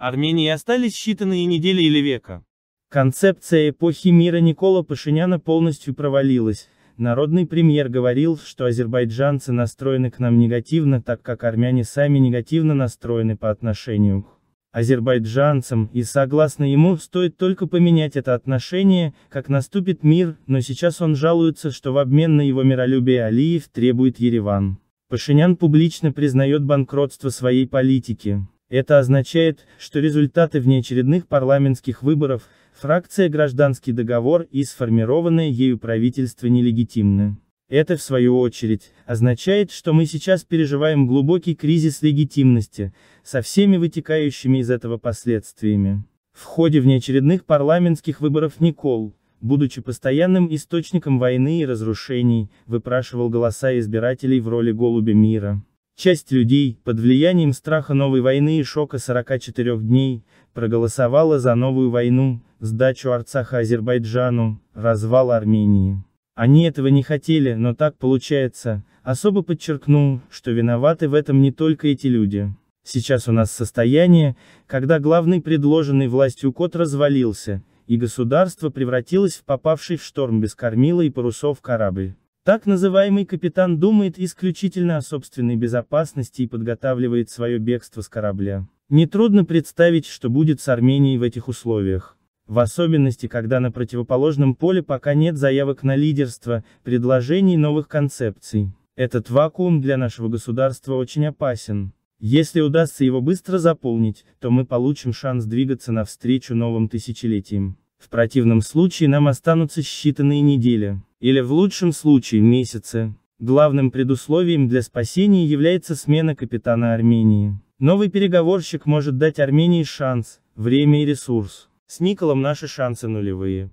Армении остались считанные недели или века. Концепция эпохи мира Никола Пашиняна полностью провалилась. Народный премьер говорил, что азербайджанцы настроены к нам негативно, так как армяне сами негативно настроены по отношению к азербайджанцам, и согласно ему, стоит только поменять это отношение, как наступит мир, но сейчас он жалуется, что в обмен на его миролюбие Алиев требует Ереван. Пашинян публично признает банкротство своей политики. Это означает, что результаты внеочередных парламентских выборов, фракция «Гражданский договор» и сформированное ею правительство нелегитимны. Это, в свою очередь, означает, что мы сейчас переживаем глубокий кризис легитимности, со всеми вытекающими из этого последствиями. В ходе внеочередных парламентских выборов Никол, будучи постоянным источником войны и разрушений, выпрашивал голоса избирателей в роли голубя мира. Часть людей, под влиянием страха новой войны и шока 44 дней, проголосовала за новую войну, сдачу Арцаха Азербайджану, развал Армении. Они этого не хотели, но так получается, особо подчеркнул, что виноваты в этом не только эти люди. Сейчас у нас состояние, когда главный предложенный властью кот развалился, и государство превратилось в попавший в шторм без кормила и парусов корабль. Так называемый капитан думает исключительно о собственной безопасности и подготавливает свое бегство с корабля. Нетрудно представить, что будет с Арменией в этих условиях. В особенности, когда на противоположном поле пока нет заявок на лидерство, предложений новых концепций. Этот вакуум для нашего государства очень опасен. Если удастся его быстро заполнить, то мы получим шанс двигаться навстречу новым тысячелетиям. В противном случае нам останутся считанные недели или в лучшем случае месяце. Главным предусловием для спасения является смена капитана Армении. Новый переговорщик может дать Армении шанс, время и ресурс. С Николом наши шансы нулевые.